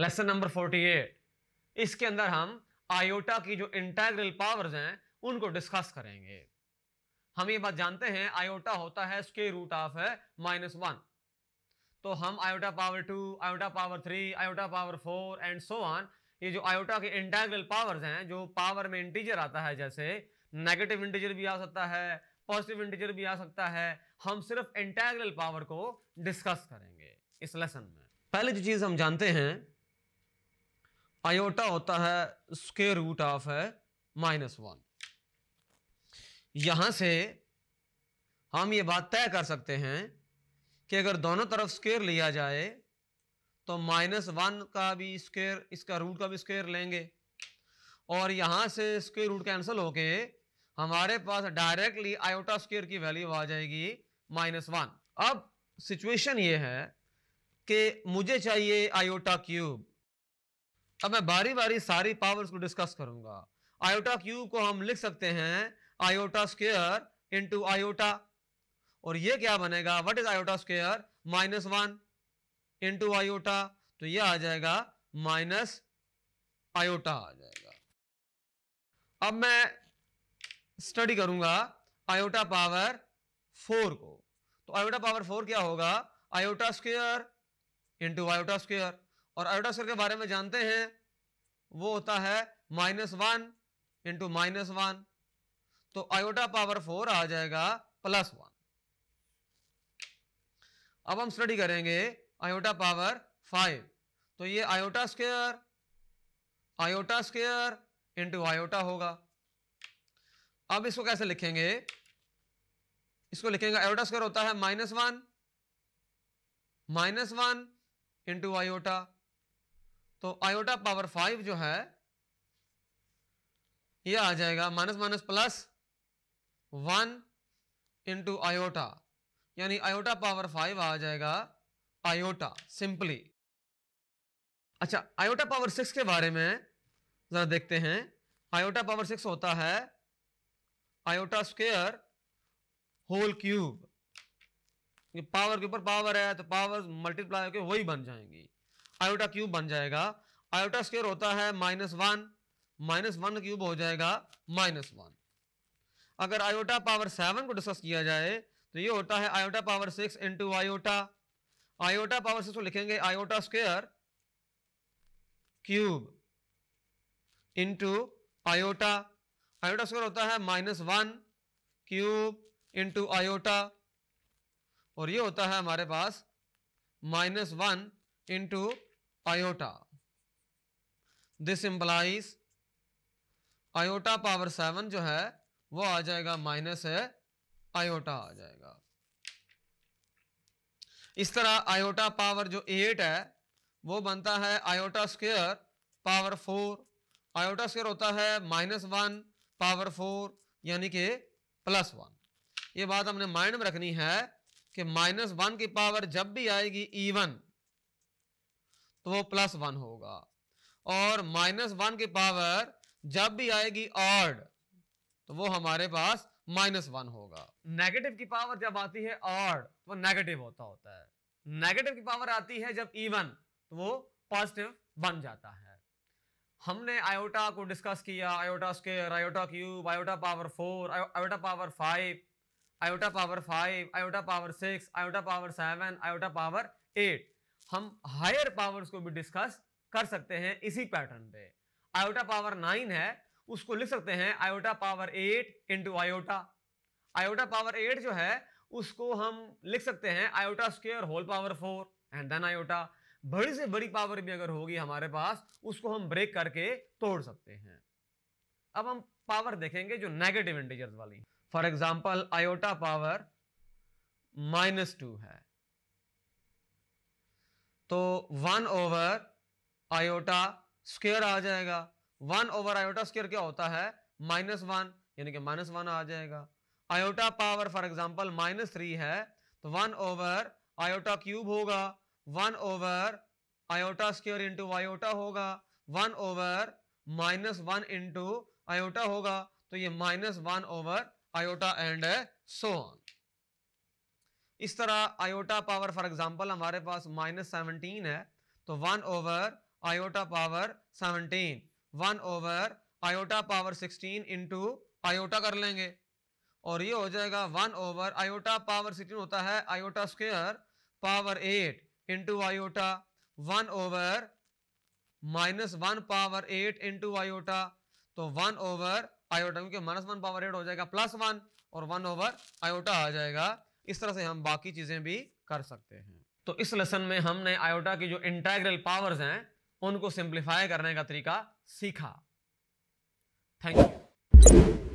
Lesson number 48 इसके अंदर हम आयोटा की जो इंटेग्रल पावर्स हैं उनको डिस्कस करेंगे हम ये बात जानते हैं आयोटा होता है स्के रूट ऑफ है माइनस वन तो हम iota power two iota power three iota power four and so on ये जो आयोटा के इंटेग्रल पावर्स हैं जो पावर में इंटीजर आता है जैसे नेगेटिव इंटीजर भी आ सकता है पॉजिटिव इंटीजर भी आ सकता है हम सिर्फ इंटेग्रल पावर को डिस्कस करेंगे इस लेसन में पहले जो चीज़ हम जानते हैं आयोटा होता है स्केयर रूट ऑफ है माइनस वन यहाँ से हम ये बात तय कर सकते हैं कि अगर दोनों तरफ स्केयर लिया जाए तो माइनस वन का भी स्केयर इसका रूट का भी स्केयर लेंगे और यहाँ से स्केयर रूट कैंसिल होके हमारे पास डायरेक्टली आयोटा स्केयर की वैल्यू आ जाएगी माइनस वन अब सिचुएशन ये है कि मुझे चाहिए आयोटा क्यूब अब मैं बारी बारी सारी पावर्स को डिस्कस करूंगा आयोटा क्यूब को हम लिख सकते हैं आयोटा स्क्वेयर इंटू आयोटा और ये क्या बनेगा what is iota square minus one into iota तो ये आ जाएगा माइनस आयोटा आ जाएगा अब मैं स्टडी करूंगा आयोटा पावर फोर को तो आयोटा पावर फोर क्या होगा iota square into iota square और सर के बारे में जानते हैं वो होता है minus one into minus one तो आयोडा पावर फोर आ जाएगा प्लस वन अब हम स्टडी करेंगे आयोटा पावर फाइव तो ये iota square iota square into iota होगा अब इसको कैसे लिखेंगे इसको लिखेंगे आयोटा स्क्वायर होता है minus one minus one into iota तो आयोटा पावर फाइव जो है ये आ जाएगा minus minus plus one into iota यानी आयोटा पावर फाइव आ जाएगा आयोटा सिंपली अच्छा आयोटा पावर सिक्स के बारे में ज़रा देखते हैं आयोटा पावर सिक्स होता है आयोटा स्क्वेयर होल क्यूब ये पावर के ऊपर पावर है तो पावर मल्टीप्लाई होकर वही बन जाएंगी आयोटा क्यूब बन जाएगा आयोटा स्क्वेयर होता है minus one minus one cube हो जाएगा माइनस वन अगर आयोटा पावर सेवन को डिस्कस किया जाए तो ये होता है iota power six into iota iota power six को लिखेंगे iota square cube into iota iota square होता है minus one cube into iota और ये होता है हमारे पास minus one into iota. This implies iota power seven जो है वो आ जाएगा माइनस है आयोटा आ जाएगा इस तरह आयोटा पावर जो एट है वो बनता है iota square power four iota square होता है माइनस वन पावर फोर यानी कि प्लस वन ये बात हमने माइंड में रखनी है कि माइनस वन की पावर जब भी आएगी इवन तो वो प्लस वन होगा और माइनस वन की पावर जब भी आएगी ऑर्ड तो वो हमारे पास माइनस वन होगा नेगेटिव की पावर जब आती है ऑड तो नेगेटिव होता होता है नेगेटिव की पावर आती है जब इवन तो वो पॉजिटिव बन जाता है हमने आयोटा को डिस्कस किया iota square iota cube iota power four iota power five iota power five iota power six iota power seven iota power eight हम हायर पावर्स को भी डिस्कस कर सकते हैं इसी पैटर्न पे आयोटा पावर नाइन है उसको लिख सकते हैं iota power eight into iota iota power eight जो है उसको हम लिख सकते हैं iota square whole power four and then iota बड़ी से बड़ी पावर भी अगर होगी हमारे पास उसको हम ब्रेक करके तोड़ सकते हैं अब हम पावर देखेंगे जो नेगेटिव इंटीजर्स वाली for example iota power minus two है तो वन ओवर आयोटा स्क्वेयर आ जाएगा वन ओवर आयोटा स्क्वेयर क्या होता है माइनस वन यानी कि माइनस वन आ जाएगा iota power for example minus three है तो वन ओवर आयोटा क्यूब होगा one over iota square into iota होगा one over minus one into iota होगा तो ये minus one over iota and so on इस तरह आयोटा पावर फॉर एग्जाम्पल हमारे पास माइनस सेवनटीन है तो one over iota power seventeen one over iota power sixteen into iota कर लेंगे और ये हो जाएगा one over iota power sixteen होता है iota square power eight into iota one over minus one power eight into iota तो one over iota क्योंकि माइनस वन पावर एट हो जाएगा प्लस वन और वन ओवर आयोटा आ जाएगा इस तरह से हम बाकी चीज़ें भी कर सकते हैं तो इस लेसन में हमने आयोटा की जो इंटेग्रल पावर्स हैं उनको सिंप्लीफाई करने का तरीका सीखा थैंक यू